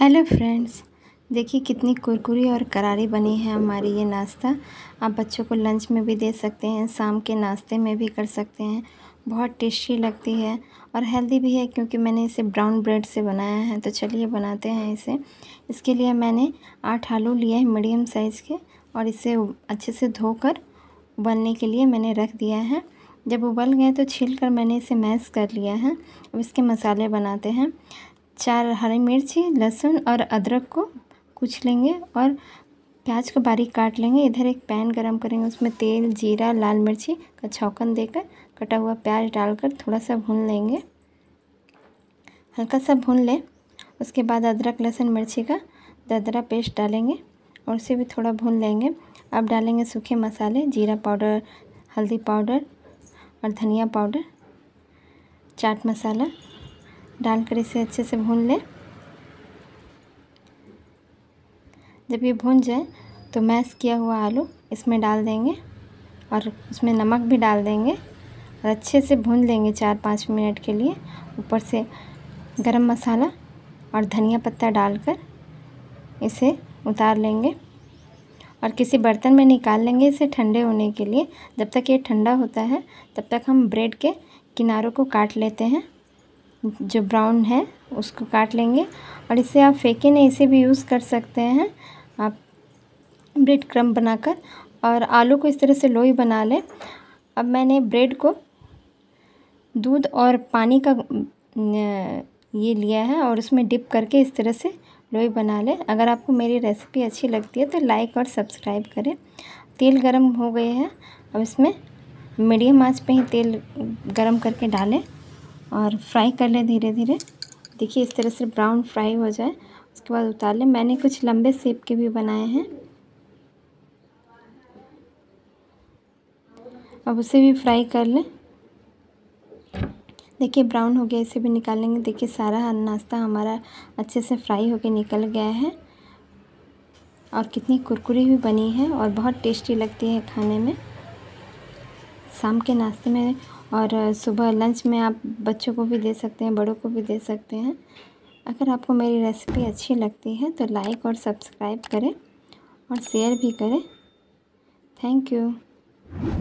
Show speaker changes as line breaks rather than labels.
hello friends देखिए कितनी कुरकुरी और करारी बनी है हमारी ये नाश्ता आप बच्चों को लंच में भी दे सकते हैं शाम के नाश्ते में भी कर सकते हैं बहुत टेस्टी लगती है और हेल्दी भी है क्योंकि मैंने इसे ब्राउन ब्रेड से बनाया है तो चलिए बनाते हैं इसे इसके लिए मैंने आठ आलू लिए हैं मीडियम साइज़ के और इसे अच्छे से धोकर उबलने के लिए मैंने रख दिया है जब उबल गए तो छील कर मैंने इसे मैश कर लिया है अब इसके मसाले बनाते हैं चार हरी मिर्ची लहसुन और अदरक को कुछ लेंगे और प्याज को बारीक काट लेंगे इधर एक पैन गरम करेंगे उसमें तेल जीरा लाल मिर्ची का छौकन देकर कटा हुआ प्याज डालकर थोड़ा सा भून लेंगे हल्का सा भून लें उसके बाद अदरक लहसुन मिर्ची का ददरा पेस्ट डालेंगे और उसे भी थोड़ा भून लेंगे अब डालेंगे सूखे मसाले जीरा पाउडर हल्दी पाउडर और धनिया पाउडर चाट मसाला डालकर इसे अच्छे से भून लें जब ये भून जाए तो मैश किया हुआ आलू इसमें डाल देंगे और उसमें नमक भी डाल देंगे और अच्छे से भून लेंगे चार पाँच मिनट के लिए ऊपर से गरम मसाला और धनिया पत्ता डालकर इसे उतार लेंगे और किसी बर्तन में निकाल लेंगे इसे ठंडे होने के लिए जब तक ये ठंडा होता है तब तक हम ब्रेड के किनारों को काट लेते हैं जो ब्राउन है उसको काट लेंगे और इसे आप फेंके नहीं इसे भी यूज़ कर सकते हैं आप ब्रेड क्रम बनाकर और आलू को इस तरह से लोई बना लें अब मैंने ब्रेड को दूध और पानी का ये लिया है और उसमें डिप करके इस तरह से लोई बना लें अगर आपको मेरी रेसिपी अच्छी लगती है तो लाइक और सब्सक्राइब करें तेल गरम हो गए है अब इसमें मीडियम आंच पे ही तेल गरम करके डालें और फ्राई कर लें धीरे धीरे देखिए इस तरह से ब्राउन फ्राई हो जाए उसके बाद उतार लें मैंने कुछ लंबे सेप के भी बनाए हैं अब उसे भी फ्राई कर लें देखिए ब्राउन हो गया इसे भी निकाल लेंगे देखिए सारा नाश्ता हमारा अच्छे से फ्राई होकर निकल गया है और कितनी कुरकुरी भी बनी है और बहुत टेस्टी लगती है खाने में शाम के नाश्ते में और सुबह लंच में आप बच्चों को भी दे सकते हैं बड़ों को भी दे सकते हैं अगर आपको मेरी रेसिपी अच्छी लगती है तो लाइक और सब्सक्राइब करें और शेयर भी करें थैंक यू